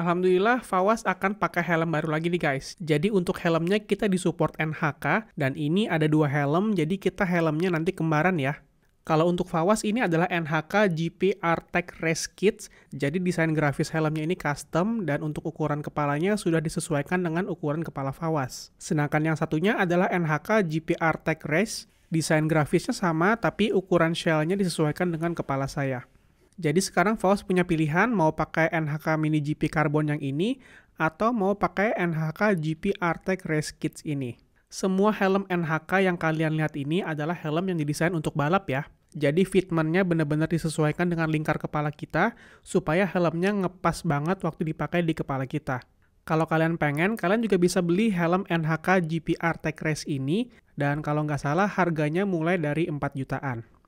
Alhamdulillah Fawas akan pakai helm baru lagi nih guys. Jadi untuk helmnya kita disupport NHK dan ini ada dua helm jadi kita helmnya nanti kembaran ya. Kalau untuk Fawas ini adalah NHK GP Tech Race Kits. Jadi desain grafis helmnya ini custom dan untuk ukuran kepalanya sudah disesuaikan dengan ukuran kepala Fawas. Sedangkan yang satunya adalah NHK GP Tech Race. Desain grafisnya sama tapi ukuran shellnya disesuaikan dengan kepala saya. Jadi sekarang Faust punya pilihan mau pakai NHK Mini GP Carbon yang ini atau mau pakai NHK GP Artec Race Kits ini. Semua helm NHK yang kalian lihat ini adalah helm yang didesain untuk balap ya. Jadi fitmentnya benar-benar disesuaikan dengan lingkar kepala kita supaya helmnya ngepas banget waktu dipakai di kepala kita. Kalau kalian pengen, kalian juga bisa beli helm NHK GPR Tech Race ini dan kalau nggak salah harganya mulai dari 4 jutaan.